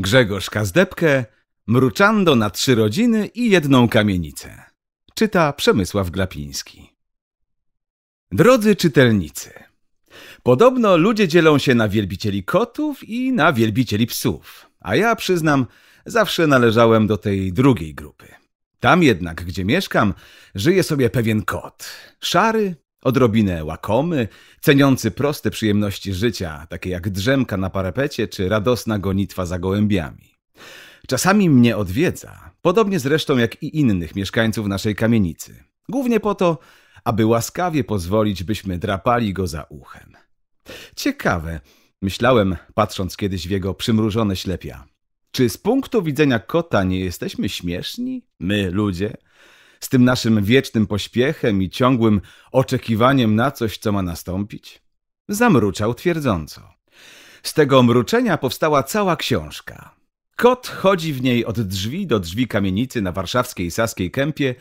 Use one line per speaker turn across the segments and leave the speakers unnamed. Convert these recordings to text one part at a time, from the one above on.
Grzegorz Kazdepkę, Mruczando na trzy rodziny i jedną kamienicę. Czyta Przemysław Glapiński. Drodzy czytelnicy, podobno ludzie dzielą się na wielbicieli kotów i na wielbicieli psów, a ja przyznam, zawsze należałem do tej drugiej grupy. Tam jednak, gdzie mieszkam, żyje sobie pewien kot. Szary, Odrobinę łakomy, ceniący proste przyjemności życia, takie jak drzemka na parapecie czy radosna gonitwa za gołębiami. Czasami mnie odwiedza, podobnie zresztą jak i innych mieszkańców naszej kamienicy. Głównie po to, aby łaskawie pozwolić, byśmy drapali go za uchem. Ciekawe, myślałem, patrząc kiedyś w jego przymrużone ślepia. Czy z punktu widzenia kota nie jesteśmy śmieszni? My, ludzie? z tym naszym wiecznym pośpiechem i ciągłym oczekiwaniem na coś, co ma nastąpić? Zamruczał twierdząco. Z tego mruczenia powstała cała książka. Kot chodzi w niej od drzwi do drzwi kamienicy na warszawskiej Saskiej Kępie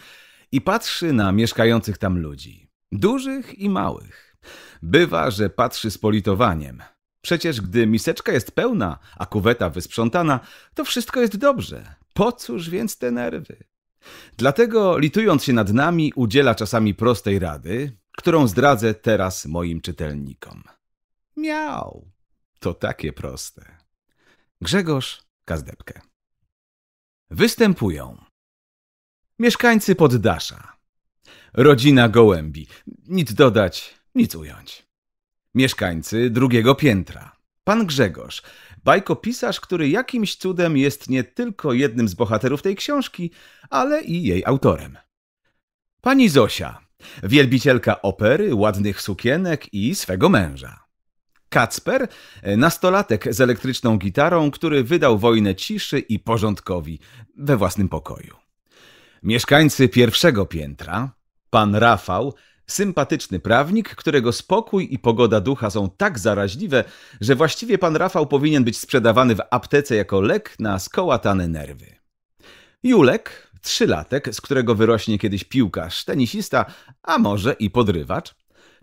i patrzy na mieszkających tam ludzi. Dużych i małych. Bywa, że patrzy z politowaniem. Przecież gdy miseczka jest pełna, a kuweta wysprzątana, to wszystko jest dobrze. Po cóż więc te nerwy? Dlatego, litując się nad nami, udziela czasami prostej rady, którą zdradzę teraz moim czytelnikom. Miał. To takie proste. Grzegorz Kazdepkę. Występują mieszkańcy poddasza, rodzina gołębi, nic dodać, nic ująć. Mieszkańcy drugiego piętra, pan Grzegorz, Bajkopisarz, który jakimś cudem jest nie tylko jednym z bohaterów tej książki, ale i jej autorem. Pani Zosia, wielbicielka opery, ładnych sukienek i swego męża. Kacper, nastolatek z elektryczną gitarą, który wydał wojnę ciszy i porządkowi we własnym pokoju. Mieszkańcy pierwszego piętra, pan Rafał, Sympatyczny prawnik, którego spokój i pogoda ducha są tak zaraźliwe, że właściwie pan Rafał powinien być sprzedawany w aptece jako lek na skołatane nerwy. Julek, trzylatek, z którego wyrośnie kiedyś piłkarz, tenisista, a może i podrywacz.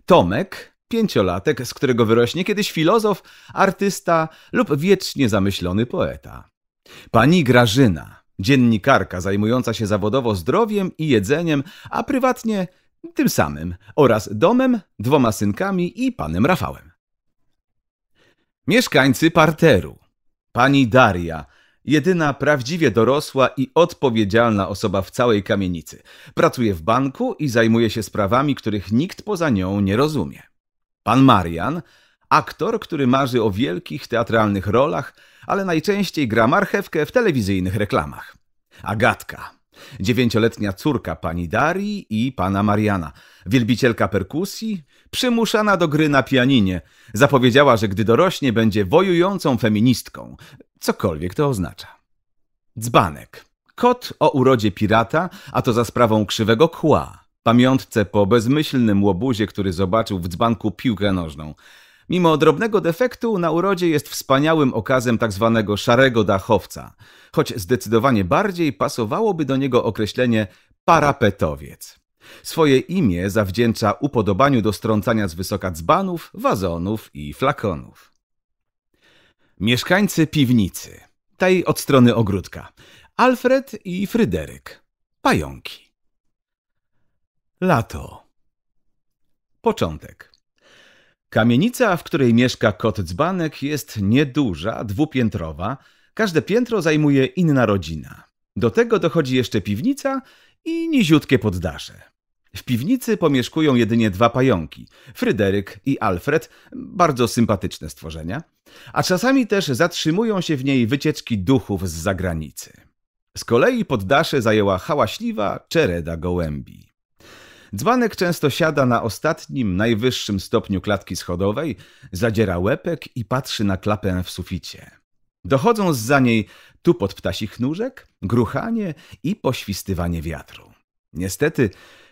Tomek, pięciolatek, z którego wyrośnie kiedyś filozof, artysta lub wiecznie zamyślony poeta. Pani Grażyna, dziennikarka zajmująca się zawodowo zdrowiem i jedzeniem, a prywatnie tym samym oraz domem, dwoma synkami i panem Rafałem. Mieszkańcy parteru. Pani Daria, jedyna prawdziwie dorosła i odpowiedzialna osoba w całej kamienicy. Pracuje w banku i zajmuje się sprawami, których nikt poza nią nie rozumie. Pan Marian, aktor, który marzy o wielkich teatralnych rolach, ale najczęściej gra marchewkę w telewizyjnych reklamach. Agatka, Dziewięcioletnia córka pani Darii i pana Mariana, wielbicielka perkusji, przymuszana do gry na pianinie, zapowiedziała, że gdy dorośnie będzie wojującą feministką, cokolwiek to oznacza. Dzbanek. Kot o urodzie pirata, a to za sprawą krzywego kła. Pamiątce po bezmyślnym łobuzie, który zobaczył w dzbanku piłkę nożną – Mimo drobnego defektu na urodzie jest wspaniałym okazem tzw. Tak szarego dachowca, choć zdecydowanie bardziej pasowałoby do niego określenie parapetowiec. Swoje imię zawdzięcza upodobaniu do strącania z wysoka dzbanów, wazonów i flakonów. Mieszkańcy piwnicy, tej od strony ogródka, Alfred i Fryderyk, pająki. Lato. Początek. Kamienica, w której mieszka kot dzbanek, jest nieduża, dwupiętrowa. Każde piętro zajmuje inna rodzina. Do tego dochodzi jeszcze piwnica i niziutkie poddasze. W piwnicy pomieszkują jedynie dwa pająki Fryderyk i Alfred bardzo sympatyczne stworzenia a czasami też zatrzymują się w niej wycieczki duchów z zagranicy. Z kolei poddasze zajęła hałaśliwa czereda gołębi. Dzbanek często siada na ostatnim, najwyższym stopniu klatki schodowej, zadziera łepek i patrzy na klapę w suficie. Dochodzą za niej tu pod ptasich nóżek, gruchanie i poświstywanie wiatru. Niestety,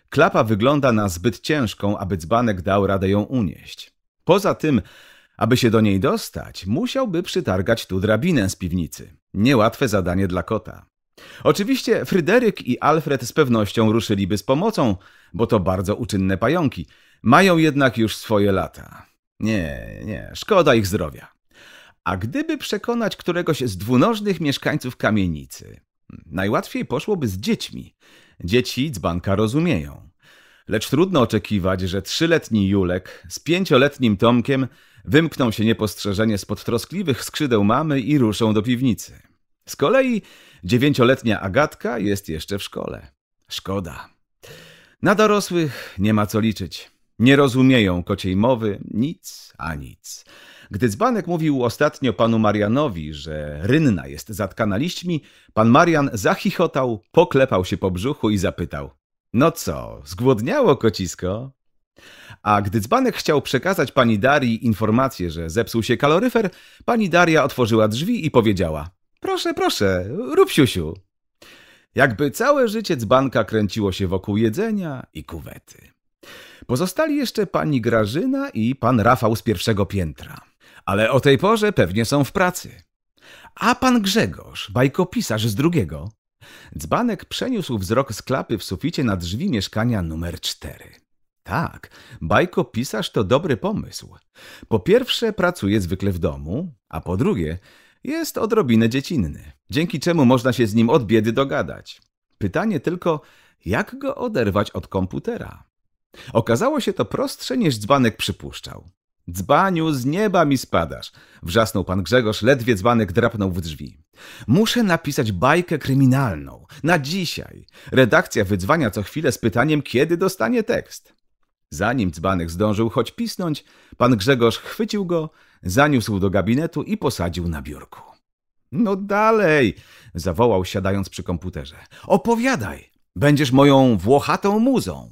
klapa wygląda na zbyt ciężką, aby dzbanek dał radę ją unieść. Poza tym, aby się do niej dostać, musiałby przytargać tu drabinę z piwnicy. Niełatwe zadanie dla kota. Oczywiście Fryderyk i Alfred z pewnością ruszyliby z pomocą, bo to bardzo uczynne pająki. Mają jednak już swoje lata. Nie, nie, szkoda ich zdrowia. A gdyby przekonać któregoś z dwunożnych mieszkańców kamienicy? Hmm, najłatwiej poszłoby z dziećmi. Dzieci dzbanka rozumieją. Lecz trudno oczekiwać, że trzyletni Julek z pięcioletnim Tomkiem wymkną się niepostrzeżenie spod troskliwych skrzydeł mamy i ruszą do piwnicy. Z kolei dziewięcioletnia Agatka jest jeszcze w szkole. Szkoda. Na dorosłych nie ma co liczyć. Nie rozumieją kociej mowy nic a nic. Gdy dzbanek mówił ostatnio panu Marianowi, że rynna jest zatkana liśćmi, pan Marian zachichotał, poklepał się po brzuchu i zapytał: No co, zgłodniało kocisko? A gdy dzbanek chciał przekazać pani Darii informację, że zepsuł się kaloryfer, pani Daria otworzyła drzwi i powiedziała: Proszę, proszę, rób siusiu. Jakby całe życie dzbanka kręciło się wokół jedzenia i kuwety. Pozostali jeszcze pani Grażyna i pan Rafał z pierwszego piętra. Ale o tej porze pewnie są w pracy. A pan Grzegorz, bajkopisarz z drugiego. Dzbanek przeniósł wzrok z klapy w suficie na drzwi mieszkania numer cztery. Tak, bajkopisarz to dobry pomysł. Po pierwsze, pracuje zwykle w domu, a po drugie, jest odrobinę dziecinny, dzięki czemu można się z nim od biedy dogadać. Pytanie tylko, jak go oderwać od komputera? Okazało się to prostsze niż dzbanek przypuszczał. Dzbaniu, z nieba mi spadasz! Wrzasnął pan Grzegorz, ledwie dzbanek drapnął w drzwi. Muszę napisać bajkę kryminalną. Na dzisiaj. Redakcja wydzwania co chwilę z pytaniem, kiedy dostanie tekst. Zanim dzbanek zdążył choć pisnąć, pan Grzegorz chwycił go zaniósł do gabinetu i posadził na biurku. No dalej, zawołał siadając przy komputerze. Opowiadaj, będziesz moją włochatą muzą.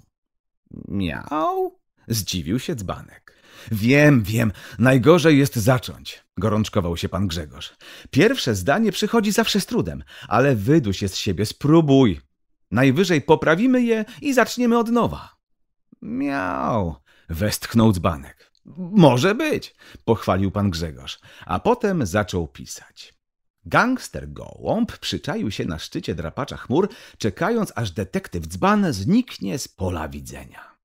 Miał? Zdziwił się dzbanek. Wiem, wiem, najgorzej jest zacząć, gorączkował się pan Grzegorz. Pierwsze zdanie przychodzi zawsze z trudem, ale wyduś jest z siebie, spróbuj. Najwyżej poprawimy je i zaczniemy od nowa. Miał, westchnął dzbanek. Może być, pochwalił pan Grzegorz, a potem zaczął pisać. Gangster Gołąb przyczaił się na szczycie drapacza chmur, czekając aż detektyw Dzban zniknie z pola widzenia.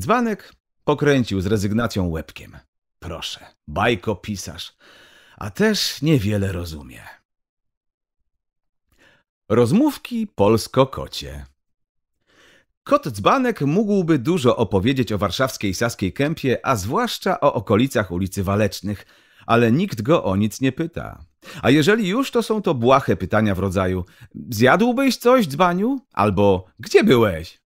Dzbanek pokręcił z rezygnacją łebkiem. Proszę, bajko pisarz, a też niewiele rozumie. Rozmówki polsko-kocie Kot Dzbanek mógłby dużo opowiedzieć o warszawskiej Saskiej Kępie, a zwłaszcza o okolicach ulicy Walecznych, ale nikt go o nic nie pyta. A jeżeli już, to są to błahe pytania w rodzaju zjadłbyś coś, Dzbaniu? Albo gdzie byłeś?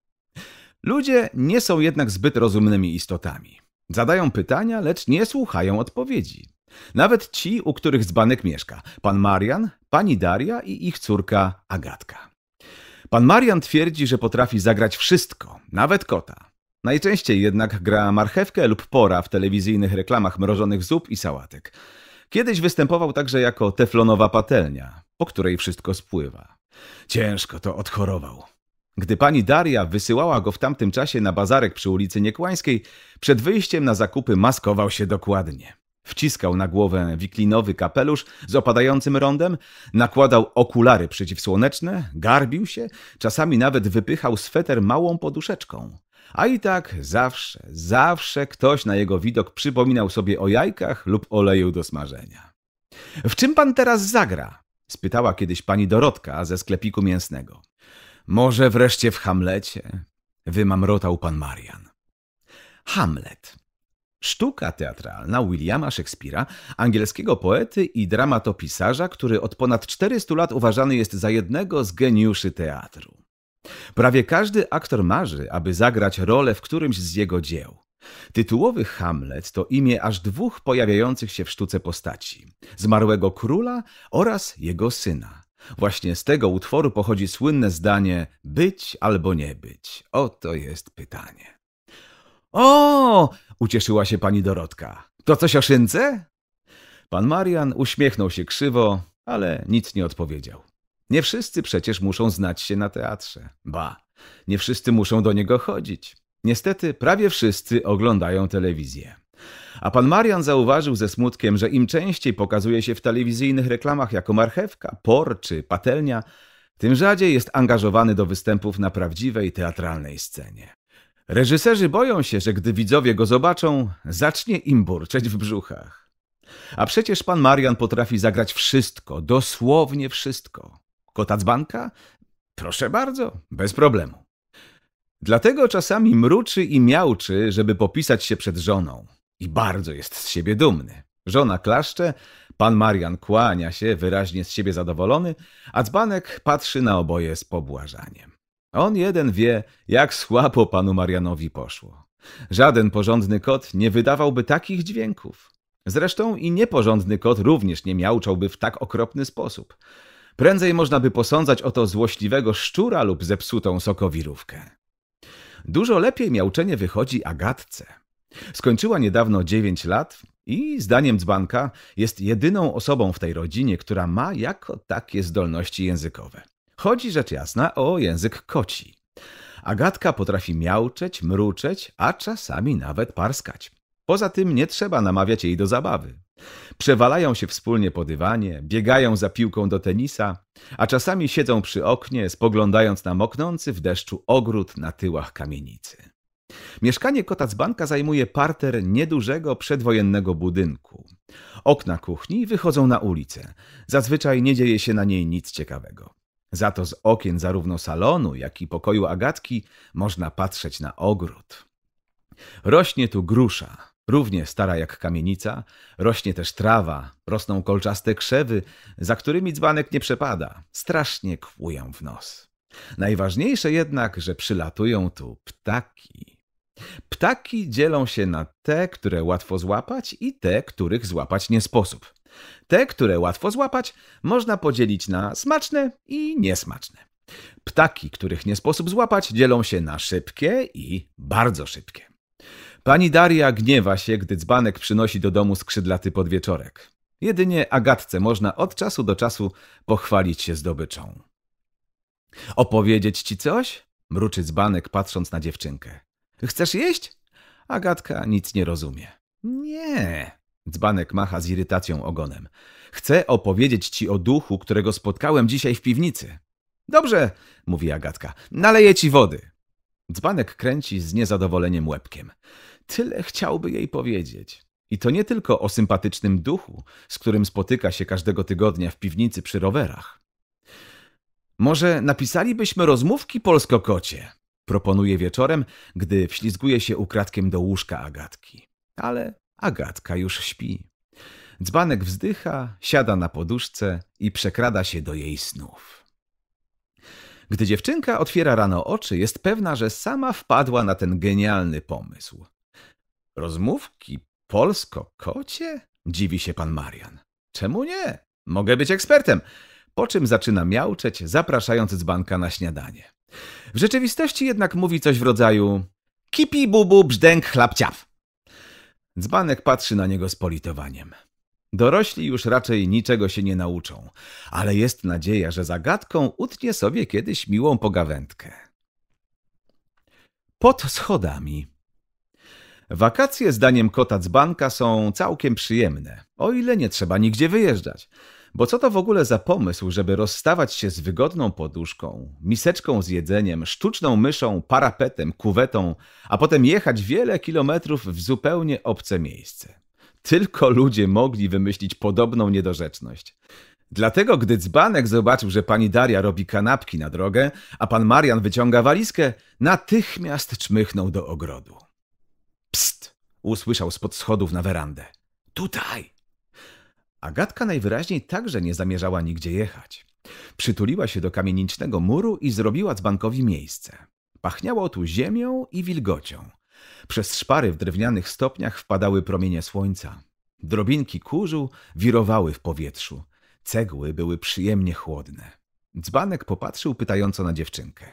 Ludzie nie są jednak zbyt rozumnymi istotami. Zadają pytania, lecz nie słuchają odpowiedzi. Nawet ci, u których dzbanek mieszka, pan Marian, pani Daria i ich córka Agatka. Pan Marian twierdzi, że potrafi zagrać wszystko, nawet kota. Najczęściej jednak gra marchewkę lub pora w telewizyjnych reklamach mrożonych zup i sałatek. Kiedyś występował także jako teflonowa patelnia, po której wszystko spływa. Ciężko to odchorował. Gdy pani Daria wysyłała go w tamtym czasie na bazarek przy ulicy Niekłańskiej, przed wyjściem na zakupy maskował się dokładnie. Wciskał na głowę wiklinowy kapelusz z opadającym rondem, nakładał okulary przeciwsłoneczne, garbił się, czasami nawet wypychał sweter małą poduszeczką. A i tak zawsze, zawsze ktoś na jego widok przypominał sobie o jajkach lub oleju do smażenia. W czym pan teraz zagra? spytała kiedyś pani Dorotka ze sklepiku mięsnego. Może wreszcie w Hamlecie? wymamrotał pan Marian. Hamlet. Sztuka teatralna Williama Szekspira, angielskiego poety i dramatopisarza, który od ponad 400 lat uważany jest za jednego z geniuszy teatru. Prawie każdy aktor marzy, aby zagrać rolę w którymś z jego dzieł. Tytułowy Hamlet to imię aż dwóch pojawiających się w sztuce postaci: zmarłego króla oraz jego syna. Właśnie z tego utworu pochodzi słynne zdanie: być albo nie być. Oto jest pytanie. O, ucieszyła się pani Dorotka. To coś o szynce? Pan Marian uśmiechnął się krzywo, ale nic nie odpowiedział. Nie wszyscy przecież muszą znać się na teatrze. Ba, nie wszyscy muszą do niego chodzić. Niestety prawie wszyscy oglądają telewizję. A pan Marian zauważył ze smutkiem, że im częściej pokazuje się w telewizyjnych reklamach jako marchewka, por czy patelnia, tym rzadziej jest angażowany do występów na prawdziwej teatralnej scenie. Reżyserzy boją się, że gdy widzowie go zobaczą, zacznie im burczeć w brzuchach. A przecież pan Marian potrafi zagrać wszystko, dosłownie wszystko. Kota dzbanka? Proszę bardzo, bez problemu. Dlatego czasami mruczy i miałczy, żeby popisać się przed żoną. I bardzo jest z siebie dumny. Żona klaszcze, pan Marian kłania się, wyraźnie z siebie zadowolony, a dzbanek patrzy na oboje z pobłażaniem. On jeden wie, jak słabo panu Marianowi poszło. Żaden porządny kot nie wydawałby takich dźwięków. Zresztą i nieporządny kot również nie miauczałby w tak okropny sposób. Prędzej można by posądzać o to złośliwego szczura lub zepsutą sokowirówkę. Dużo lepiej miauczenie wychodzi Agatce. Skończyła niedawno 9 lat i, zdaniem dzbanka, jest jedyną osobą w tej rodzinie, która ma jako takie zdolności językowe. Chodzi rzecz jasna o język koci. Agatka potrafi miauczeć, mruczeć, a czasami nawet parskać. Poza tym nie trzeba namawiać jej do zabawy. Przewalają się wspólnie po dywanie, biegają za piłką do tenisa, a czasami siedzą przy oknie, spoglądając na moknący w deszczu ogród na tyłach kamienicy. Mieszkanie kota dzbanka zajmuje parter niedużego przedwojennego budynku. Okna kuchni wychodzą na ulicę. Zazwyczaj nie dzieje się na niej nic ciekawego. Za to z okien zarówno salonu, jak i pokoju Agatki można patrzeć na ogród. Rośnie tu grusza, równie stara jak kamienica, rośnie też trawa, rosną kolczaste krzewy, za którymi dzbanek nie przepada, strasznie kłują w nos. Najważniejsze jednak, że przylatują tu ptaki. Ptaki dzielą się na te, które łatwo złapać i te, których złapać nie sposób. Te, które łatwo złapać, można podzielić na smaczne i niesmaczne. Ptaki, których nie sposób złapać, dzielą się na szybkie i bardzo szybkie. Pani Daria gniewa się, gdy dzbanek przynosi do domu skrzydlaty podwieczorek. Jedynie Agatce można od czasu do czasu pochwalić się zdobyczą. Opowiedzieć ci coś? Mruczy dzbanek, patrząc na dziewczynkę. Chcesz jeść? Agatka nic nie rozumie. Nie, Dzbanek macha z irytacją ogonem. Chcę opowiedzieć ci o duchu, którego spotkałem dzisiaj w piwnicy. Dobrze, mówi Agatka, naleję ci wody. Dzbanek kręci z niezadowoleniem łebkiem. Tyle chciałby jej powiedzieć. I to nie tylko o sympatycznym duchu, z którym spotyka się każdego tygodnia w piwnicy przy rowerach. Może napisalibyśmy rozmówki polsko-kocie? Proponuje wieczorem, gdy wślizguje się ukradkiem do łóżka Agatki. Ale Agatka już śpi. Dzbanek wzdycha, siada na poduszce i przekrada się do jej snów. Gdy dziewczynka otwiera rano oczy, jest pewna, że sama wpadła na ten genialny pomysł. Rozmówki polsko-kocie? Dziwi się pan Marian. Czemu nie? Mogę być ekspertem. Po czym zaczyna miauczeć, zapraszając dzbanka na śniadanie. W rzeczywistości jednak mówi coś w rodzaju kipi bubu brzdęk chlapciaw. Dzbanek patrzy na niego z politowaniem. Dorośli już raczej niczego się nie nauczą, ale jest nadzieja, że zagadką utnie sobie kiedyś miłą pogawędkę. Pod schodami. Wakacje, zdaniem kota dzbanka, są całkiem przyjemne, o ile nie trzeba nigdzie wyjeżdżać. Bo co to w ogóle za pomysł, żeby rozstawać się z wygodną poduszką, miseczką z jedzeniem, sztuczną myszą, parapetem, kuwetą, a potem jechać wiele kilometrów w zupełnie obce miejsce? Tylko ludzie mogli wymyślić podobną niedorzeczność. Dlatego, gdy dzbanek zobaczył, że pani Daria robi kanapki na drogę, a pan Marian wyciąga walizkę, natychmiast czmychnął do ogrodu. Psst! usłyszał spod schodów na werandę. Tutaj! Agatka najwyraźniej także nie zamierzała nigdzie jechać. Przytuliła się do kamienicznego muru i zrobiła dzbankowi miejsce. Pachniało tu ziemią i wilgocią. Przez szpary w drewnianych stopniach wpadały promienie słońca. Drobinki kurzu wirowały w powietrzu. Cegły były przyjemnie chłodne. Dzbanek popatrzył pytająco na dziewczynkę.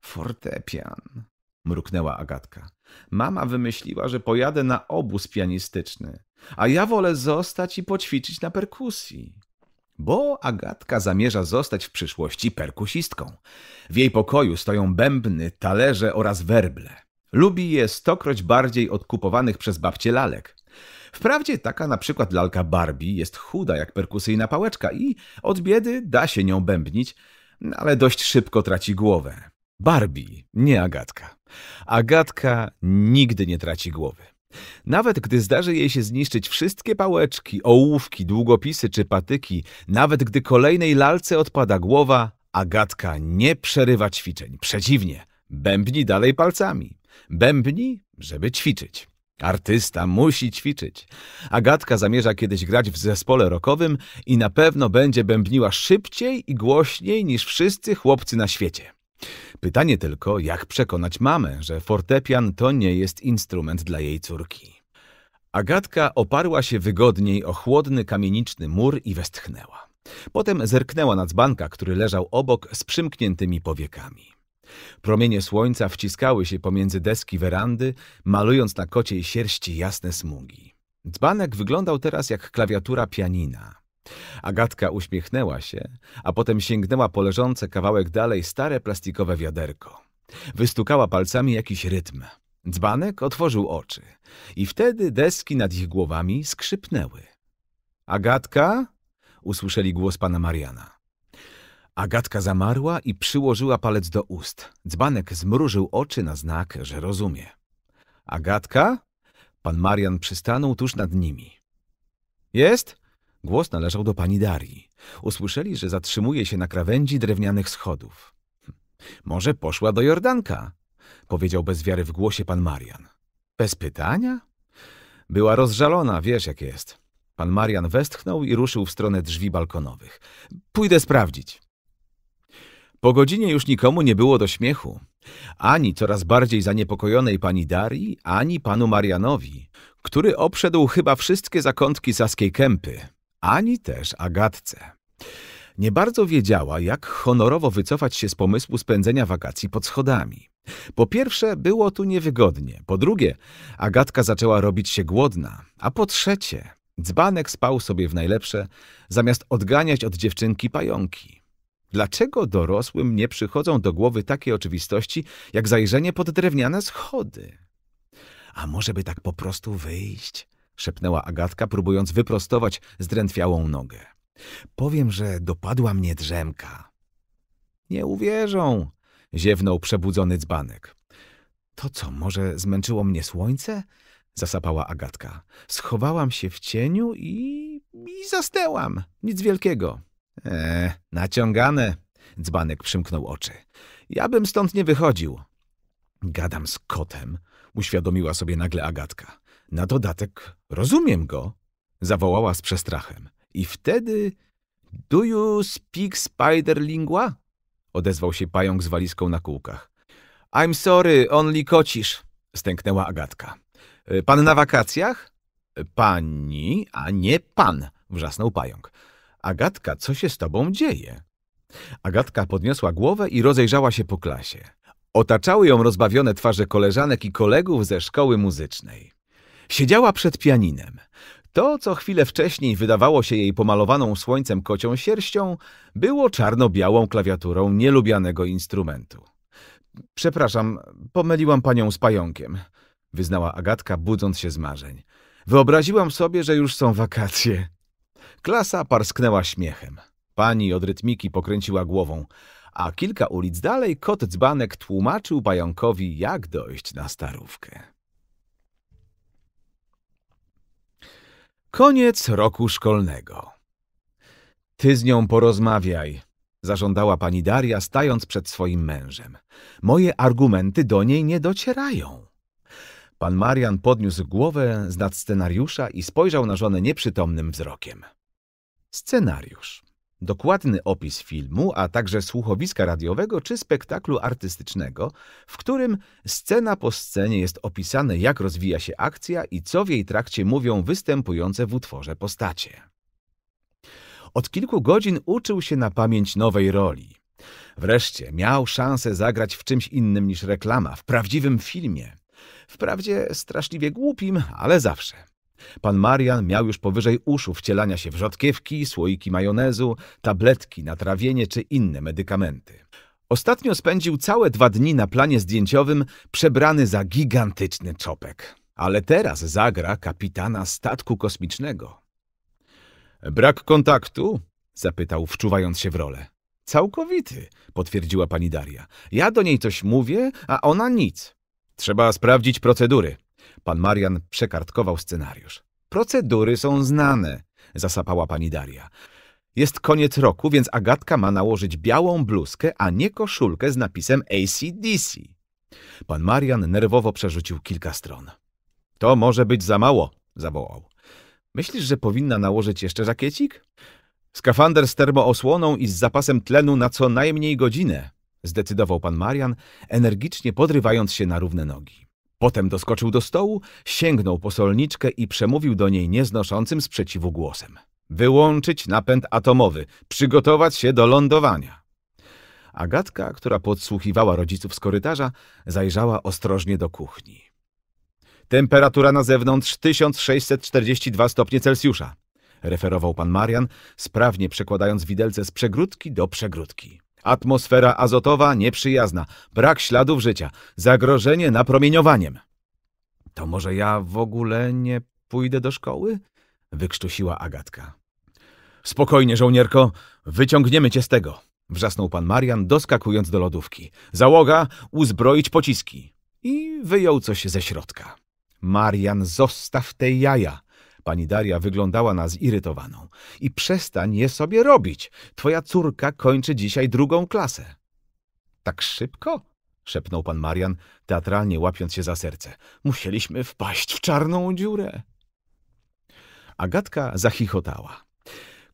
Fortepian, mruknęła Agatka. Mama wymyśliła, że pojadę na obóz pianistyczny. A ja wolę zostać i poćwiczyć na perkusji. Bo Agatka zamierza zostać w przyszłości perkusistką. W jej pokoju stoją bębny, talerze oraz werble. Lubi je stokroć bardziej od kupowanych przez babcie lalek. Wprawdzie taka na przykład lalka Barbie jest chuda jak perkusyjna pałeczka i od biedy da się nią bębnić, ale dość szybko traci głowę. Barbie, nie Agatka. Agatka nigdy nie traci głowy. Nawet gdy zdarzy jej się zniszczyć wszystkie pałeczki, ołówki, długopisy czy patyki, nawet gdy kolejnej lalce odpada głowa, Agatka nie przerywa ćwiczeń. Przeciwnie, bębni dalej palcami. Bębni, żeby ćwiczyć. Artysta musi ćwiczyć. Agatka zamierza kiedyś grać w zespole rockowym i na pewno będzie bębniła szybciej i głośniej niż wszyscy chłopcy na świecie. Pytanie tylko, jak przekonać mamę, że fortepian to nie jest instrument dla jej córki. Agatka oparła się wygodniej o chłodny kamieniczny mur i westchnęła. Potem zerknęła na dzbanka, który leżał obok z przymkniętymi powiekami. Promienie słońca wciskały się pomiędzy deski werandy, malując na kociej sierści jasne smugi. Dzbanek wyglądał teraz jak klawiatura pianina. Agatka uśmiechnęła się, a potem sięgnęła po leżące kawałek dalej stare plastikowe wiaderko. Wystukała palcami jakiś rytm. Dzbanek otworzył oczy i wtedy deski nad ich głowami skrzypnęły. Agatka? usłyszeli głos pana Mariana. Agatka zamarła i przyłożyła palec do ust. Dzbanek zmrużył oczy na znak, że rozumie. Agatka? Pan Marian przystanął tuż nad nimi. Jest? Głos należał do pani Darii. Usłyszeli, że zatrzymuje się na krawędzi drewnianych schodów. Może poszła do Jordanka, powiedział bez wiary w głosie pan Marian. Bez pytania? Była rozżalona, wiesz jak jest. Pan Marian westchnął i ruszył w stronę drzwi balkonowych. Pójdę sprawdzić. Po godzinie już nikomu nie było do śmiechu. Ani coraz bardziej zaniepokojonej pani Darii, ani panu Marianowi, który obszedł chyba wszystkie zakątki Saskiej Kępy, ani też Agatce. Nie bardzo wiedziała, jak honorowo wycofać się z pomysłu spędzenia wakacji pod schodami. Po pierwsze, było tu niewygodnie. Po drugie, Agatka zaczęła robić się głodna. A po trzecie, dzbanek spał sobie w najlepsze, zamiast odganiać od dziewczynki pająki. Dlaczego dorosłym nie przychodzą do głowy takie oczywistości, jak zajrzenie pod drewniane schody? A może by tak po prostu wyjść, szepnęła Agatka, próbując wyprostować zdrętwiałą nogę. Powiem, że dopadła mnie drzemka. Nie uwierzą, ziewnął przebudzony dzbanek. To co, może zmęczyło mnie słońce? Zasapała Agatka. Schowałam się w cieniu i... i zasnęłam. Nic wielkiego. Eee, naciągane. Dzbanek przymknął oczy. Ja bym stąd nie wychodził. Gadam z kotem, uświadomiła sobie nagle Agatka. Na dodatek Rozumiem go, zawołała z przestrachem. I wtedy... Do you speak spider lingua? Odezwał się pająk z walizką na kółkach. I'm sorry, only kocisz, stęknęła Agatka. E, pan na wakacjach? E, pani, a nie pan, wrzasnął pająk. Agatka, co się z tobą dzieje? Agatka podniosła głowę i rozejrzała się po klasie. Otaczały ją rozbawione twarze koleżanek i kolegów ze szkoły muzycznej. Siedziała przed pianinem. To, co chwilę wcześniej wydawało się jej pomalowaną słońcem kocią sierścią, było czarno-białą klawiaturą nielubianego instrumentu. Przepraszam, pomyliłam panią z pająkiem, wyznała Agatka, budząc się z marzeń. Wyobraziłam sobie, że już są wakacje. Klasa parsknęła śmiechem. Pani od rytmiki pokręciła głową, a kilka ulic dalej kot dzbanek tłumaczył pająkowi, jak dojść na starówkę. Koniec roku szkolnego. Ty z nią porozmawiaj, zażądała pani Daria, stając przed swoim mężem. Moje argumenty do niej nie docierają. Pan Marian podniósł głowę z nad scenariusza i spojrzał na żonę nieprzytomnym wzrokiem. Scenariusz. Dokładny opis filmu, a także słuchowiska radiowego czy spektaklu artystycznego, w którym scena po scenie jest opisane, jak rozwija się akcja i co w jej trakcie mówią występujące w utworze postacie. Od kilku godzin uczył się na pamięć nowej roli. Wreszcie miał szansę zagrać w czymś innym niż reklama, w prawdziwym filmie. Wprawdzie straszliwie głupim, ale zawsze. Pan Marian miał już powyżej uszu wcielania się w rzodkiewki, słoiki majonezu, tabletki na trawienie czy inne medykamenty. Ostatnio spędził całe dwa dni na planie zdjęciowym przebrany za gigantyczny czopek. Ale teraz zagra kapitana statku kosmicznego. Brak kontaktu? zapytał, wczuwając się w rolę. Całkowity, potwierdziła pani Daria. Ja do niej coś mówię, a ona nic. Trzeba sprawdzić procedury. Pan Marian przekartkował scenariusz. Procedury są znane, zasapała pani Daria. Jest koniec roku, więc Agatka ma nałożyć białą bluzkę, a nie koszulkę z napisem ACDC. Pan Marian nerwowo przerzucił kilka stron. To może być za mało, zawołał. Myślisz, że powinna nałożyć jeszcze żakiecik? Skafander z termoosłoną i z zapasem tlenu na co najmniej godzinę, zdecydował pan Marian, energicznie podrywając się na równe nogi. Potem doskoczył do stołu, sięgnął po solniczkę i przemówił do niej nieznoszącym sprzeciwu głosem. Wyłączyć napęd atomowy, przygotować się do lądowania. Agatka, która podsłuchiwała rodziców z korytarza, zajrzała ostrożnie do kuchni. Temperatura na zewnątrz 1642 stopnie Celsjusza, referował pan Marian, sprawnie przekładając widelce z przegródki do przegródki. Atmosfera azotowa nieprzyjazna, brak śladów życia, zagrożenie napromieniowaniem. To może ja w ogóle nie pójdę do szkoły? Wykrztusiła Agatka. Spokojnie, żołnierko, wyciągniemy cię z tego, wrzasnął pan Marian, doskakując do lodówki. Załoga, uzbroić pociski. I wyjął coś ze środka. Marian, zostaw te jaja, Pani Daria wyglądała na zirytowaną. I przestań je sobie robić. Twoja córka kończy dzisiaj drugą klasę. Tak szybko? Szepnął pan Marian, teatralnie łapiąc się za serce. Musieliśmy wpaść w czarną dziurę. Agatka zachichotała.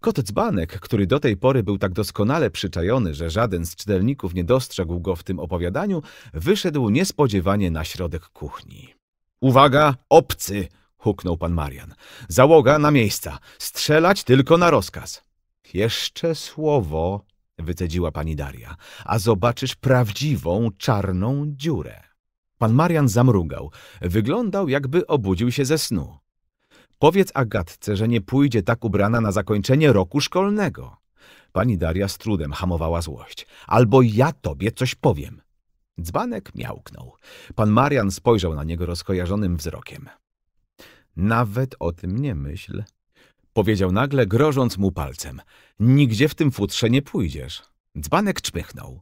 Kot dzbanek, który do tej pory był tak doskonale przyczajony, że żaden z czytelników nie dostrzegł go w tym opowiadaniu, wyszedł niespodziewanie na środek kuchni. Uwaga, obcy! huknął pan Marian. Załoga na miejsca. Strzelać tylko na rozkaz. Jeszcze słowo, wycedziła pani Daria, a zobaczysz prawdziwą czarną dziurę. Pan Marian zamrugał. Wyglądał, jakby obudził się ze snu. Powiedz Agatce, że nie pójdzie tak ubrana na zakończenie roku szkolnego. Pani Daria z trudem hamowała złość. Albo ja tobie coś powiem. Dzbanek miałknął. Pan Marian spojrzał na niego rozkojarzonym wzrokiem. Nawet o tym nie myśl. Powiedział nagle, grożąc mu palcem. Nigdzie w tym futrze nie pójdziesz. Dzbanek czmychnął.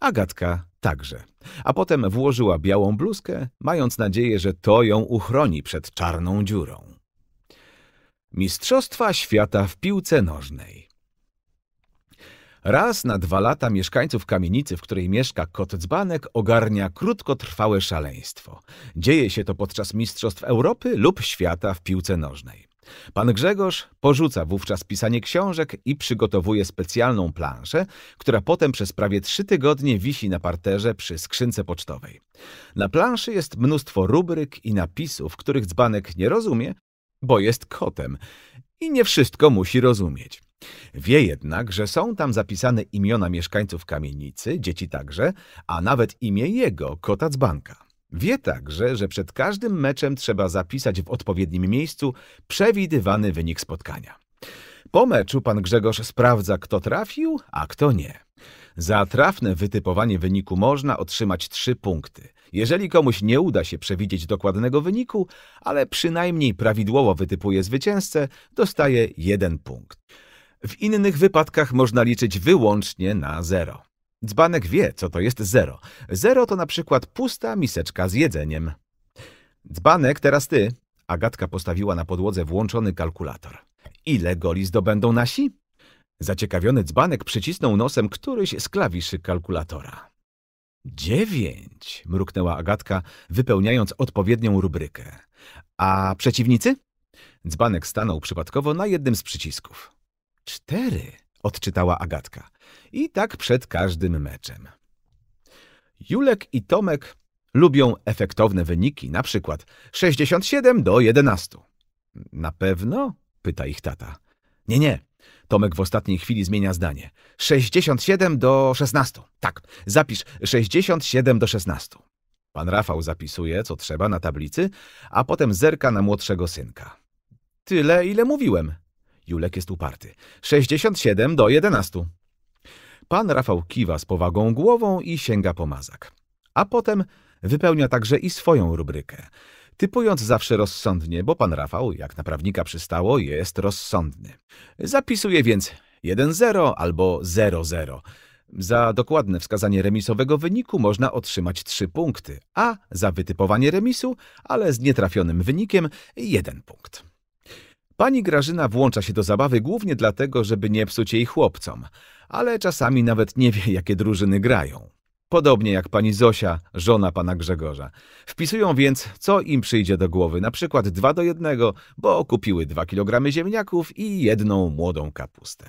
Agatka także. A potem włożyła białą bluzkę, mając nadzieję, że to ją uchroni przed czarną dziurą. Mistrzostwa świata w piłce nożnej. Raz na dwa lata mieszkańców kamienicy, w której mieszka kot dzbanek, ogarnia krótkotrwałe szaleństwo. Dzieje się to podczas Mistrzostw Europy lub świata w piłce nożnej. Pan Grzegorz porzuca wówczas pisanie książek i przygotowuje specjalną planszę, która potem przez prawie trzy tygodnie wisi na parterze przy skrzynce pocztowej. Na planszy jest mnóstwo rubryk i napisów, których dzbanek nie rozumie, bo jest kotem i nie wszystko musi rozumieć. Wie jednak, że są tam zapisane imiona mieszkańców kamienicy, dzieci także, a nawet imię jego, kota dzbanka. Wie także, że przed każdym meczem trzeba zapisać w odpowiednim miejscu przewidywany wynik spotkania. Po meczu pan Grzegorz sprawdza, kto trafił, a kto nie. Za trafne wytypowanie wyniku można otrzymać trzy punkty. Jeżeli komuś nie uda się przewidzieć dokładnego wyniku, ale przynajmniej prawidłowo wytypuje zwycięzcę, dostaje jeden punkt. W innych wypadkach można liczyć wyłącznie na zero. Dzbanek wie, co to jest zero. Zero to na przykład pusta miseczka z jedzeniem. Dzbanek, teraz ty. Agatka postawiła na podłodze włączony kalkulator. Ile goli zdobędą nasi? Zaciekawiony dzbanek przycisnął nosem któryś z klawiszy kalkulatora. Dziewięć, mruknęła Agatka, wypełniając odpowiednią rubrykę. A przeciwnicy? Dzbanek stanął przypadkowo na jednym z przycisków. Cztery, odczytała Agatka. I tak przed każdym meczem. Julek i Tomek Lubią efektowne wyniki, na przykład 67 do 11. Na pewno? pyta ich tata. Nie, nie. Tomek w ostatniej chwili zmienia zdanie. 67 do 16. Tak, zapisz 67 do 16. Pan Rafał zapisuje, co trzeba na tablicy, a potem zerka na młodszego synka. Tyle, ile mówiłem. Julek jest uparty. 67 do 11. Pan Rafał kiwa z powagą głową i sięga po mazak. A potem wypełnia także i swoją rubrykę. Typując zawsze rozsądnie, bo pan Rafał, jak na prawnika przystało, jest rozsądny. Zapisuje więc 1-0 albo 0-0. Za dokładne wskazanie remisowego wyniku można otrzymać 3 punkty, a za wytypowanie remisu, ale z nietrafionym wynikiem, 1 punkt. Pani Grażyna włącza się do zabawy głównie dlatego, żeby nie psuć jej chłopcom, ale czasami nawet nie wie, jakie drużyny grają. Podobnie jak pani Zosia, żona pana Grzegorza. Wpisują więc, co im przyjdzie do głowy, na przykład dwa do jednego, bo kupiły dwa kilogramy ziemniaków i jedną młodą kapustę.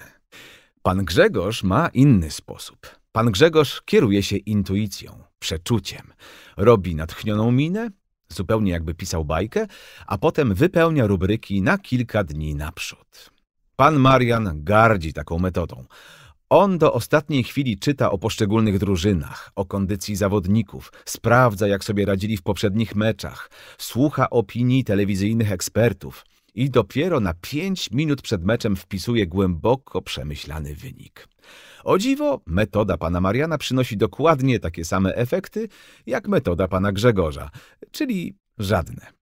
Pan Grzegorz ma inny sposób. Pan Grzegorz kieruje się intuicją, przeczuciem. Robi natchnioną minę, zupełnie jakby pisał bajkę, a potem wypełnia rubryki na kilka dni naprzód. Pan Marian gardzi taką metodą. On do ostatniej chwili czyta o poszczególnych drużynach, o kondycji zawodników, sprawdza jak sobie radzili w poprzednich meczach, słucha opinii telewizyjnych ekspertów i dopiero na pięć minut przed meczem wpisuje głęboko przemyślany wynik. O dziwo, metoda pana Mariana przynosi dokładnie takie same efekty jak metoda pana Grzegorza, czyli żadne.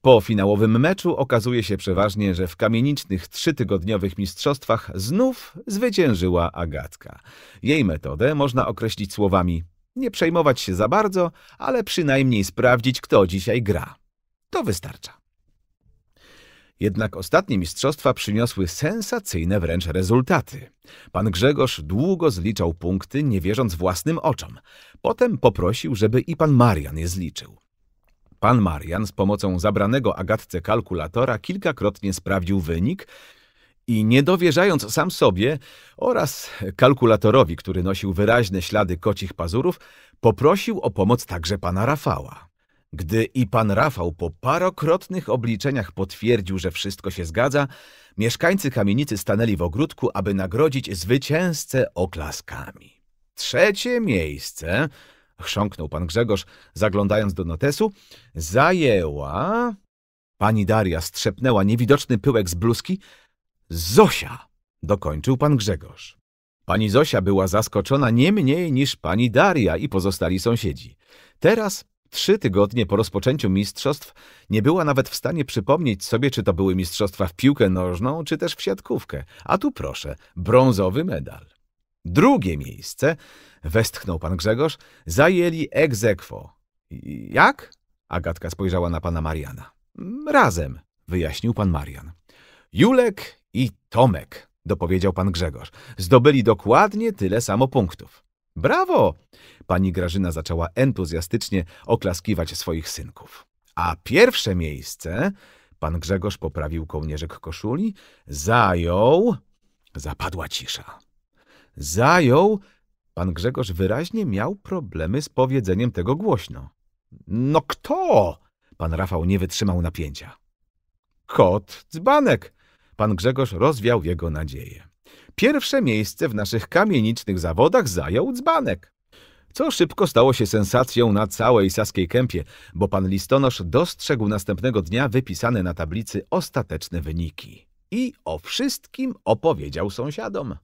Po finałowym meczu okazuje się przeważnie, że w kamienicznych trzytygodniowych mistrzostwach znów zwyciężyła Agatka. Jej metodę można określić słowami nie przejmować się za bardzo, ale przynajmniej sprawdzić, kto dzisiaj gra. To wystarcza. Jednak ostatnie mistrzostwa przyniosły sensacyjne wręcz rezultaty. Pan Grzegorz długo zliczał punkty, nie wierząc własnym oczom. Potem poprosił, żeby i pan Marian je zliczył. Pan Marian z pomocą zabranego Agatce kalkulatora kilkakrotnie sprawdził wynik i niedowierzając sam sobie oraz kalkulatorowi, który nosił wyraźne ślady kocich pazurów, poprosił o pomoc także pana Rafała. Gdy i pan Rafał po parokrotnych obliczeniach potwierdził, że wszystko się zgadza, mieszkańcy kamienicy stanęli w ogródku, aby nagrodzić zwycięzcę oklaskami. Trzecie miejsce chrząknął pan Grzegorz, zaglądając do notesu, zajęła... Pani Daria strzepnęła niewidoczny pyłek z bluzki. Zosia! Dokończył pan Grzegorz. Pani Zosia była zaskoczona nie mniej niż pani Daria i pozostali sąsiedzi. Teraz, trzy tygodnie po rozpoczęciu mistrzostw, nie była nawet w stanie przypomnieć sobie, czy to były mistrzostwa w piłkę nożną, czy też w siatkówkę. A tu proszę, brązowy medal. Drugie miejsce, westchnął pan Grzegorz, zajęli ex aequo. Jak? Agatka spojrzała na pana Mariana. Razem, wyjaśnił pan Marian. Julek i Tomek, dopowiedział pan Grzegorz. Zdobyli dokładnie tyle samo punktów. Brawo! Pani Grażyna zaczęła entuzjastycznie oklaskiwać swoich synków. A pierwsze miejsce, pan Grzegorz poprawił kołnierzek koszuli, zajął... Zapadła cisza zajął. Pan Grzegorz wyraźnie miał problemy z powiedzeniem tego głośno. No kto? Pan Rafał nie wytrzymał napięcia. Kot dzbanek. Pan Grzegorz rozwiał jego nadzieję. Pierwsze miejsce w naszych kamienicznych zawodach zajął dzbanek. Co szybko stało się sensacją na całej Saskiej Kępie, bo pan listonosz dostrzegł następnego dnia wypisane na tablicy ostateczne wyniki. I o wszystkim opowiedział sąsiadom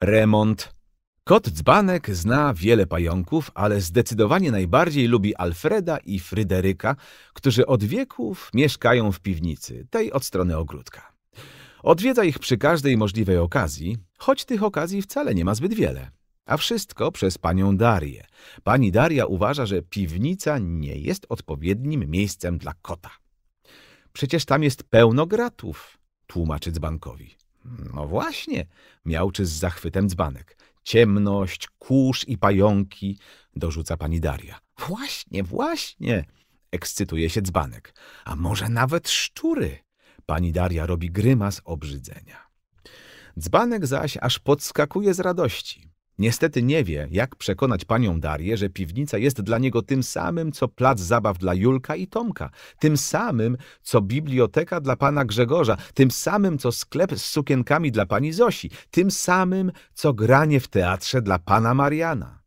remont. Kot dzbanek zna wiele pająków, ale zdecydowanie najbardziej lubi Alfreda i Fryderyka, którzy od wieków mieszkają w piwnicy, tej od strony ogródka. Odwiedza ich przy każdej możliwej okazji, choć tych okazji wcale nie ma zbyt wiele. A wszystko przez panią Darię. Pani Daria uważa, że piwnica nie jest odpowiednim miejscem dla kota. Przecież tam jest pełno gratów, tłumaczy dzbankowi. No właśnie, miałczy z zachwytem dzbanek. Ciemność, kurz i pająki, dorzuca pani Daria. Właśnie, właśnie, ekscytuje się dzbanek. A może nawet szczury? Pani Daria robi grymas obrzydzenia. Dzbanek zaś aż podskakuje z radości. Niestety nie wie, jak przekonać panią Darię, że piwnica jest dla niego tym samym, co plac zabaw dla Julka i Tomka, tym samym, co biblioteka dla pana Grzegorza, tym samym, co sklep z sukienkami dla pani Zosi, tym samym, co granie w teatrze dla pana Mariana.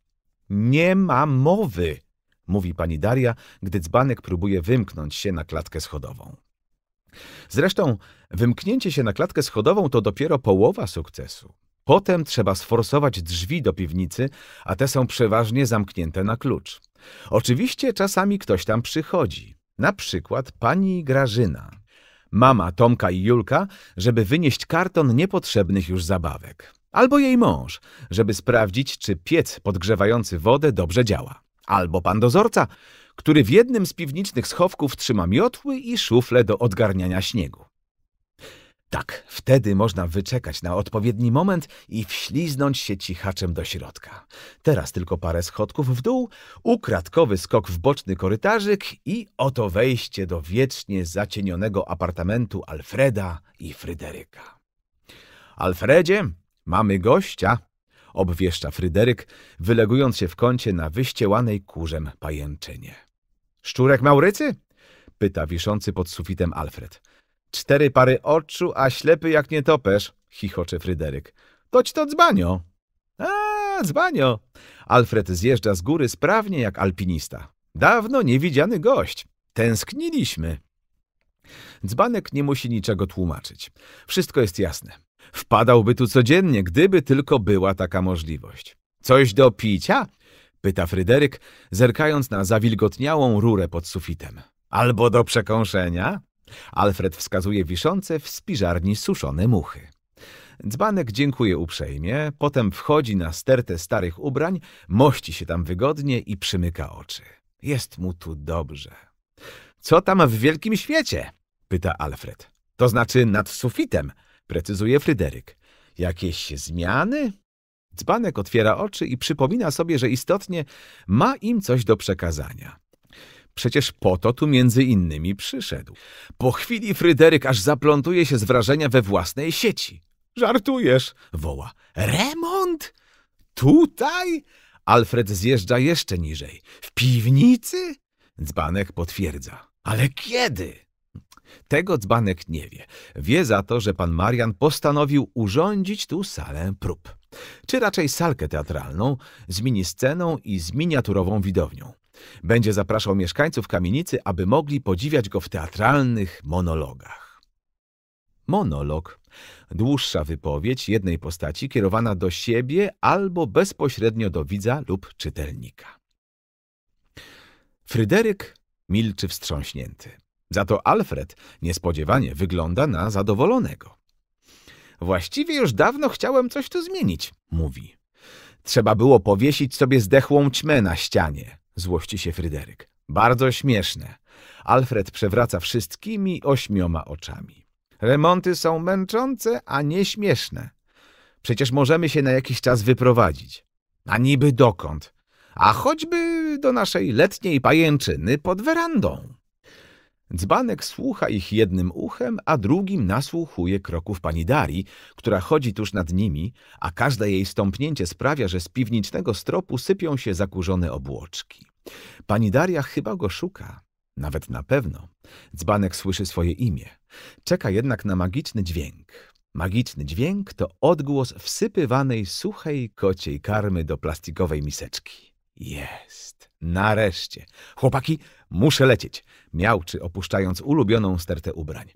Nie ma mowy, mówi pani Daria, gdy dzbanek próbuje wymknąć się na klatkę schodową. Zresztą wymknięcie się na klatkę schodową to dopiero połowa sukcesu. Potem trzeba sforsować drzwi do piwnicy, a te są przeważnie zamknięte na klucz. Oczywiście czasami ktoś tam przychodzi, na przykład pani Grażyna. Mama Tomka i Julka, żeby wynieść karton niepotrzebnych już zabawek. Albo jej mąż, żeby sprawdzić, czy piec podgrzewający wodę dobrze działa. Albo pan dozorca, który w jednym z piwniczych schowków trzyma miotły i szufle do odgarniania śniegu. Tak, wtedy można wyczekać na odpowiedni moment i wśliznąć się cichaczem do środka. Teraz tylko parę schodków w dół, ukradkowy skok w boczny korytarzyk i oto wejście do wiecznie zacienionego apartamentu Alfreda i Fryderyka. Alfredzie, mamy gościa, obwieszcza Fryderyk, wylegując się w kącie na wyściełanej kurzem pajęczynie. Szczurek Maurycy? pyta wiszący pod sufitem Alfred. Cztery pary oczu, a ślepy jak nie topesz, chichocze Fryderyk. Toć to dzbanio. A, dzbanio. Alfred zjeżdża z góry sprawnie jak alpinista. Dawno niewidziany gość. Tęskniliśmy. Dzbanek nie musi niczego tłumaczyć. Wszystko jest jasne. Wpadałby tu codziennie, gdyby tylko była taka możliwość. Coś do picia? Pyta Fryderyk, zerkając na zawilgotniałą rurę pod sufitem. Albo do przekąszenia? Alfred wskazuje wiszące w spiżarni suszone muchy. Dzbanek dziękuję uprzejmie, potem wchodzi na stertę starych ubrań, mości się tam wygodnie i przymyka oczy. Jest mu tu dobrze. Co tam w wielkim świecie? pyta Alfred. To znaczy nad sufitem, precyzuje Fryderyk. Jakieś zmiany? Dzbanek otwiera oczy i przypomina sobie, że istotnie ma im coś do przekazania. Przecież po to tu między innymi przyszedł. Po chwili Fryderyk aż zaplątuje się z wrażenia we własnej sieci. Żartujesz, woła. Remont? Tutaj? Alfred zjeżdża jeszcze niżej. W piwnicy? Dzbanek potwierdza. Ale kiedy? Tego dzbanek nie wie. Wie za to, że pan Marian postanowił urządzić tu salę prób. Czy raczej salkę teatralną z minisceną i z miniaturową widownią. Będzie zapraszał mieszkańców kamienicy, aby mogli podziwiać go w teatralnych monologach. Monolog dłuższa wypowiedź jednej postaci kierowana do siebie albo bezpośrednio do widza lub czytelnika. Fryderyk milczy wstrząśnięty. Za to Alfred niespodziewanie wygląda na zadowolonego. Właściwie już dawno chciałem coś tu zmienić, mówi. Trzeba było powiesić sobie zdechłą ćmę na ścianie złości się Fryderyk. Bardzo śmieszne. Alfred przewraca wszystkimi ośmioma oczami. Remonty są męczące, a nie śmieszne. Przecież możemy się na jakiś czas wyprowadzić. A niby dokąd? A choćby do naszej letniej pajęczyny pod werandą. Dzbanek słucha ich jednym uchem, a drugim nasłuchuje kroków pani Dari, która chodzi tuż nad nimi, a każde jej stąpnięcie sprawia, że z piwnicznego stropu sypią się zakurzone obłoczki. Pani Daria chyba go szuka. Nawet na pewno. Dzbanek słyszy swoje imię. Czeka jednak na magiczny dźwięk. Magiczny dźwięk to odgłos wsypywanej suchej kociej karmy do plastikowej miseczki. Jest. Nareszcie. Chłopaki, muszę lecieć. Miałczy opuszczając ulubioną stertę ubrań.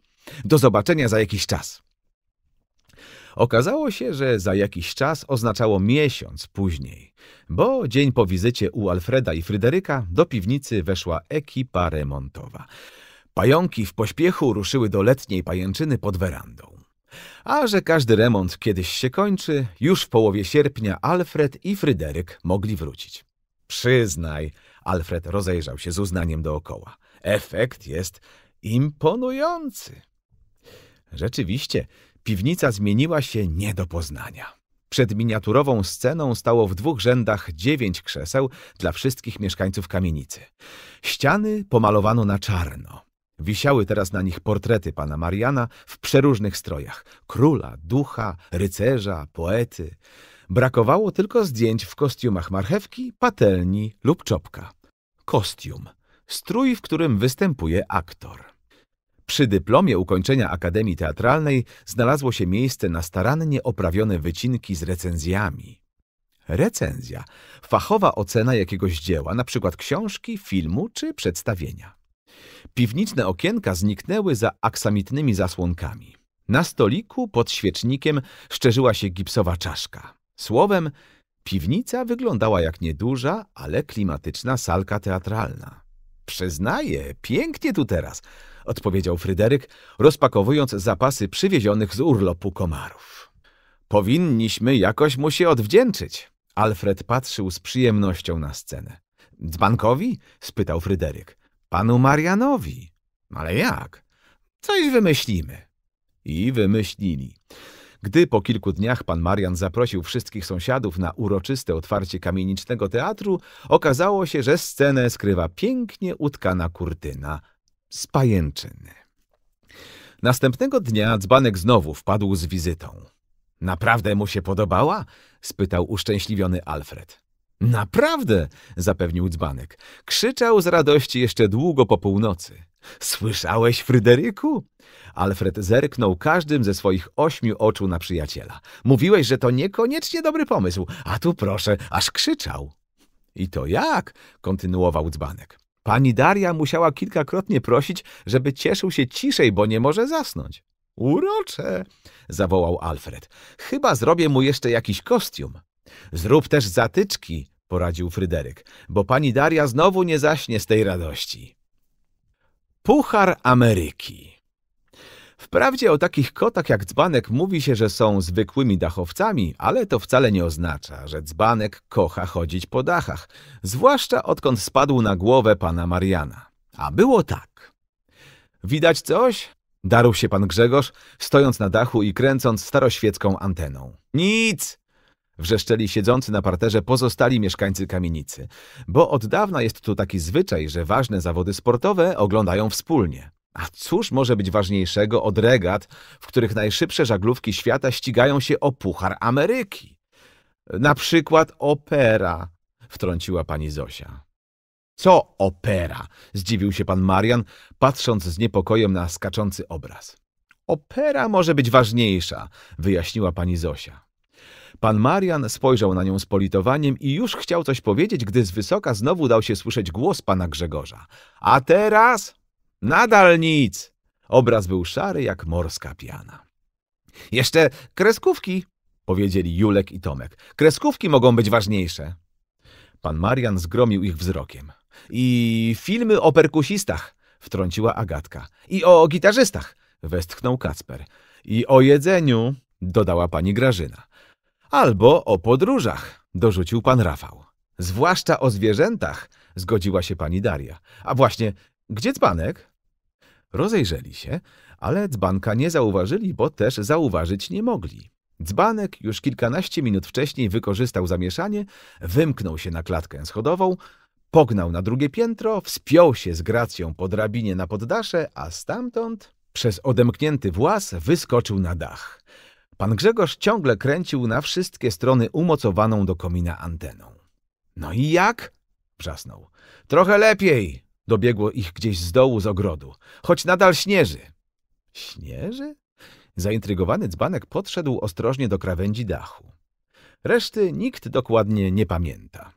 Do zobaczenia za jakiś czas. Okazało się, że za jakiś czas oznaczało miesiąc później, bo dzień po wizycie u Alfreda i Fryderyka do piwnicy weszła ekipa remontowa. Pająki w pośpiechu ruszyły do letniej pajęczyny pod werandą. A że każdy remont kiedyś się kończy, już w połowie sierpnia Alfred i Fryderyk mogli wrócić. Przyznaj, Alfred rozejrzał się z uznaniem dookoła. Efekt jest imponujący. Rzeczywiście, piwnica zmieniła się nie do poznania. Przed miniaturową sceną stało w dwóch rzędach dziewięć krzeseł dla wszystkich mieszkańców kamienicy. Ściany pomalowano na czarno. Wisiały teraz na nich portrety pana Mariana w przeróżnych strojach. Króla, ducha, rycerza, poety. Brakowało tylko zdjęć w kostiumach marchewki, patelni lub czopka. Kostium. Strój, w którym występuje aktor. Przy dyplomie ukończenia Akademii Teatralnej znalazło się miejsce na starannie oprawione wycinki z recenzjami. Recenzja – fachowa ocena jakiegoś dzieła, np. książki, filmu czy przedstawienia. Piwniczne okienka zniknęły za aksamitnymi zasłonkami. Na stoliku pod świecznikiem szczerzyła się gipsowa czaszka. Słowem, piwnica wyglądała jak nieduża, ale klimatyczna salka teatralna. Przyznaję, pięknie tu teraz – odpowiedział Fryderyk, rozpakowując zapasy przywiezionych z urlopu komarów. Powinniśmy jakoś mu się odwdzięczyć. Alfred patrzył z przyjemnością na scenę. Dzbankowi? spytał Fryderyk. Panu Marianowi. Ale jak? Coś wymyślimy. I wymyślili. Gdy po kilku dniach pan Marian zaprosił wszystkich sąsiadów na uroczyste otwarcie kamienicznego teatru, okazało się, że scenę skrywa pięknie utkana kurtyna – z pajęczyny. Następnego dnia dzbanek znowu wpadł z wizytą. Naprawdę mu się podobała? spytał uszczęśliwiony Alfred. Naprawdę, zapewnił dzbanek. Krzyczał z radości jeszcze długo po północy. Słyszałeś, Fryderyku? Alfred zerknął każdym ze swoich ośmiu oczu na przyjaciela. Mówiłeś, że to niekoniecznie dobry pomysł, a tu proszę, aż krzyczał. I to jak? kontynuował dzbanek. Pani Daria musiała kilkakrotnie prosić, żeby cieszył się ciszej, bo nie może zasnąć. Urocze! zawołał Alfred. Chyba zrobię mu jeszcze jakiś kostium. Zrób też zatyczki, poradził Fryderyk, bo pani Daria znowu nie zaśnie z tej radości. Puchar Ameryki Wprawdzie o takich kotach jak dzbanek mówi się, że są zwykłymi dachowcami, ale to wcale nie oznacza, że dzbanek kocha chodzić po dachach, zwłaszcza odkąd spadł na głowę pana Mariana. A było tak. Widać coś? Darł się pan Grzegorz, stojąc na dachu i kręcąc staroświecką anteną. Nic! Wrzeszczeli siedzący na parterze pozostali mieszkańcy kamienicy, bo od dawna jest tu taki zwyczaj, że ważne zawody sportowe oglądają wspólnie. A cóż może być ważniejszego od regat, w których najszybsze żaglówki świata ścigają się o Puchar Ameryki? Na przykład opera, wtrąciła pani Zosia. Co opera? Zdziwił się pan Marian, patrząc z niepokojem na skaczący obraz. Opera może być ważniejsza, wyjaśniła pani Zosia. Pan Marian spojrzał na nią z politowaniem i już chciał coś powiedzieć, gdy z wysoka znowu dał się słyszeć głos pana Grzegorza. A teraz Nadal nic. Obraz był szary jak morska piana. Jeszcze kreskówki, powiedzieli Julek i Tomek. Kreskówki mogą być ważniejsze. Pan Marian zgromił ich wzrokiem. I filmy o perkusistach, wtrąciła Agatka. I o gitarzystach, westchnął Kacper. I o jedzeniu, dodała pani Grażyna. Albo o podróżach, dorzucił pan Rafał. Zwłaszcza o zwierzętach, zgodziła się pani Daria. A właśnie, gdzie dzbanek? Rozejrzeli się, ale dzbanka nie zauważyli, bo też zauważyć nie mogli. Dzbanek już kilkanaście minut wcześniej wykorzystał zamieszanie, wymknął się na klatkę schodową, pognał na drugie piętro, wspiął się z gracją po drabinie na poddasze, a stamtąd przez odemknięty włas wyskoczył na dach. Pan Grzegorz ciągle kręcił na wszystkie strony umocowaną do komina anteną. — No i jak? — wrzasnął. — Trochę lepiej! Dobiegło ich gdzieś z dołu z ogrodu, choć nadal śnieży. Śnieży? Zaintrygowany dzbanek podszedł ostrożnie do krawędzi dachu. Reszty nikt dokładnie nie pamięta.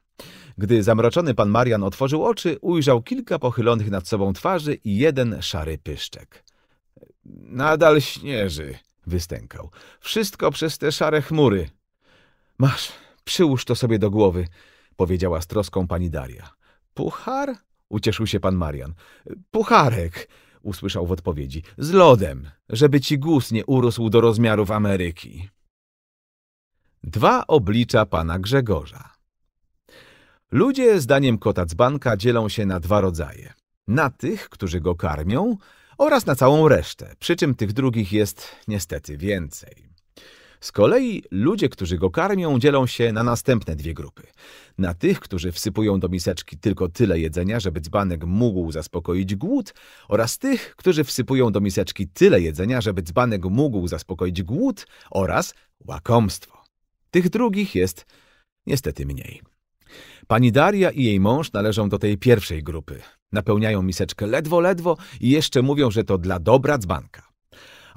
Gdy zamroczony pan Marian otworzył oczy, ujrzał kilka pochylonych nad sobą twarzy i jeden szary pyszczek. Nadal śnieży, wystękał. Wszystko przez te szare chmury. Masz, przyłóż to sobie do głowy, powiedziała z troską pani Daria. Puchar? ucieszył się pan Marian. Pucharek, usłyszał w odpowiedzi. Z lodem, żeby ci gus nie urósł do rozmiarów Ameryki. Dwa oblicza pana Grzegorza. Ludzie, zdaniem kota dzbanka, dzielą się na dwa rodzaje. Na tych, którzy go karmią oraz na całą resztę, przy czym tych drugich jest niestety więcej. Z kolei ludzie, którzy go karmią, dzielą się na następne dwie grupy. Na tych, którzy wsypują do miseczki tylko tyle jedzenia, żeby dzbanek mógł zaspokoić głód, oraz tych, którzy wsypują do miseczki tyle jedzenia, żeby dzbanek mógł zaspokoić głód oraz łakomstwo. Tych drugich jest niestety mniej. Pani Daria i jej mąż należą do tej pierwszej grupy. Napełniają miseczkę ledwo, ledwo i jeszcze mówią, że to dla dobra dzbanka.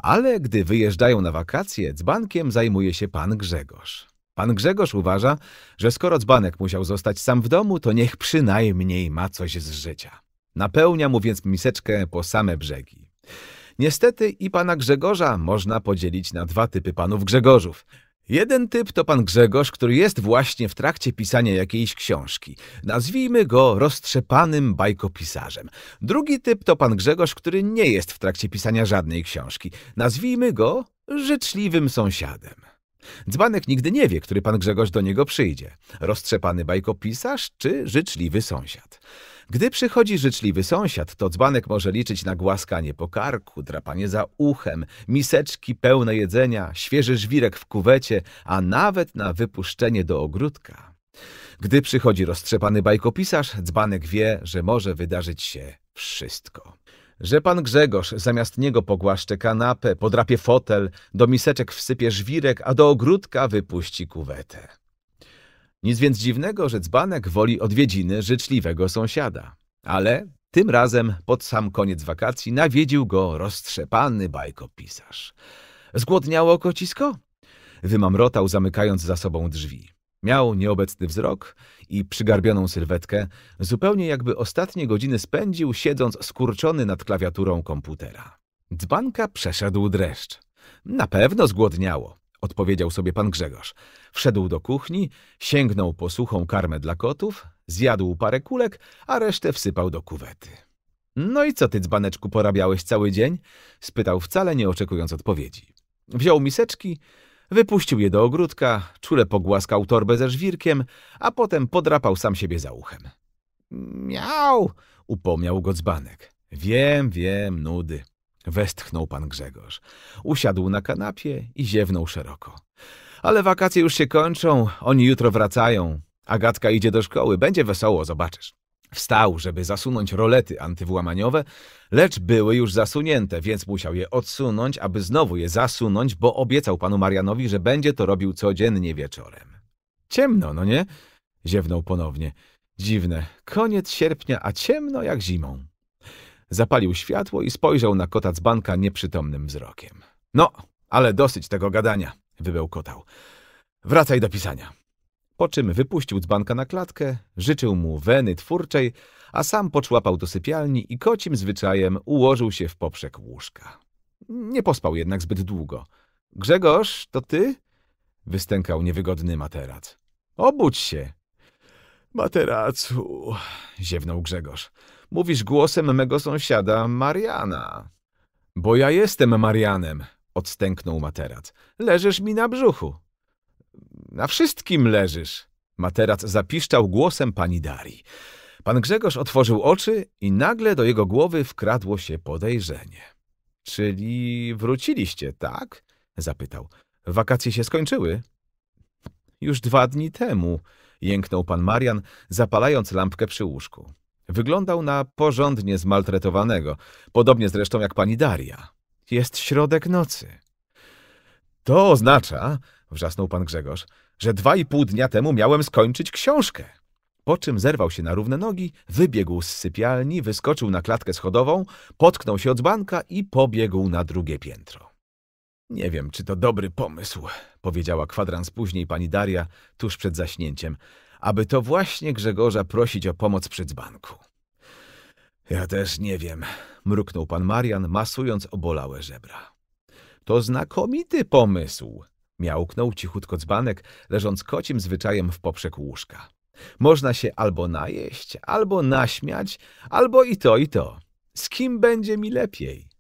Ale gdy wyjeżdżają na wakacje, dzbankiem zajmuje się pan Grzegorz. Pan Grzegorz uważa, że skoro dzbanek musiał zostać sam w domu, to niech przynajmniej ma coś z życia. Napełnia mu więc miseczkę po same brzegi. Niestety i pana Grzegorza można podzielić na dwa typy panów Grzegorzów – Jeden typ to pan Grzegorz, który jest właśnie w trakcie pisania jakiejś książki. Nazwijmy go roztrzepanym bajkopisarzem. Drugi typ to pan Grzegorz, który nie jest w trakcie pisania żadnej książki. Nazwijmy go życzliwym sąsiadem. Dzbanek nigdy nie wie, który pan Grzegorz do niego przyjdzie. Roztrzepany bajkopisarz czy życzliwy sąsiad. Gdy przychodzi życzliwy sąsiad, to dzbanek może liczyć na głaskanie po karku, drapanie za uchem, miseczki pełne jedzenia, świeży żwirek w kuwecie, a nawet na wypuszczenie do ogródka. Gdy przychodzi roztrzepany bajkopisarz, dzbanek wie, że może wydarzyć się wszystko. Że pan Grzegorz zamiast niego pogłaszcze kanapę, podrapie fotel, do miseczek wsypie żwirek, a do ogródka wypuści kuwetę. Nic więc dziwnego, że dzbanek woli odwiedziny życzliwego sąsiada. Ale tym razem pod sam koniec wakacji nawiedził go roztrzepany bajkopisarz. Zgłodniało kocisko? Wymamrotał, zamykając za sobą drzwi. Miał nieobecny wzrok i przygarbioną sylwetkę, zupełnie jakby ostatnie godziny spędził siedząc skurczony nad klawiaturą komputera. Dzbanka przeszedł dreszcz. Na pewno zgłodniało odpowiedział sobie pan Grzegorz. Wszedł do kuchni, sięgnął po suchą karmę dla kotów, zjadł parę kulek, a resztę wsypał do kuwety. No i co ty, dzbaneczku, porabiałeś cały dzień? spytał wcale nie oczekując odpowiedzi. Wziął miseczki, wypuścił je do ogródka, czule pogłaskał torbę ze żwirkiem, a potem podrapał sam siebie za uchem. Miał, upomniał go dzbanek. Wiem, wiem, nudy. Westchnął pan Grzegorz. Usiadł na kanapie i ziewnął szeroko. Ale wakacje już się kończą, oni jutro wracają. Agatka idzie do szkoły, będzie wesoło, zobaczysz. Wstał, żeby zasunąć rolety antywłamaniowe, lecz były już zasunięte, więc musiał je odsunąć, aby znowu je zasunąć, bo obiecał panu Marianowi, że będzie to robił codziennie wieczorem. Ciemno, no nie? Ziewnął ponownie. Dziwne. Koniec sierpnia, a ciemno jak zimą. Zapalił światło i spojrzał na kota dzbanka nieprzytomnym wzrokiem. No, ale dosyć tego gadania, wybełkotał. Wracaj do pisania. Po czym wypuścił dzbanka na klatkę, życzył mu weny twórczej, a sam poczłapał do sypialni i kocim zwyczajem ułożył się w poprzek łóżka. Nie pospał jednak zbyt długo. Grzegorz, to ty? Wystękał niewygodny materac. Obudź się, Materacu, ziewnął Grzegorz. Mówisz głosem mego sąsiada Mariana. Bo ja jestem Marianem, odstęknął materac. Leżysz mi na brzuchu. Na wszystkim leżysz. Materac zapiszczał głosem pani Dari. Pan Grzegorz otworzył oczy i nagle do jego głowy wkradło się podejrzenie. Czyli wróciliście, tak? Zapytał. Wakacje się skończyły? Już dwa dni temu, jęknął pan Marian, zapalając lampkę przy łóżku. Wyglądał na porządnie zmaltretowanego, podobnie zresztą jak pani Daria. Jest środek nocy. To oznacza, wrzasnął pan Grzegorz, że dwa i pół dnia temu miałem skończyć książkę. Po czym zerwał się na równe nogi, wybiegł z sypialni, wyskoczył na klatkę schodową, potknął się od banka i pobiegł na drugie piętro. Nie wiem, czy to dobry pomysł, powiedziała kwadrans później pani Daria, tuż przed zaśnięciem, aby to właśnie Grzegorza prosić o pomoc przy dzbanku. Ja też nie wiem, mruknął pan Marian, masując obolałe żebra. To znakomity pomysł, miałknął cichutko dzbanek, leżąc kocim zwyczajem w poprzek łóżka. Można się albo najeść, albo naśmiać, albo i to, i to. Z kim będzie mi lepiej?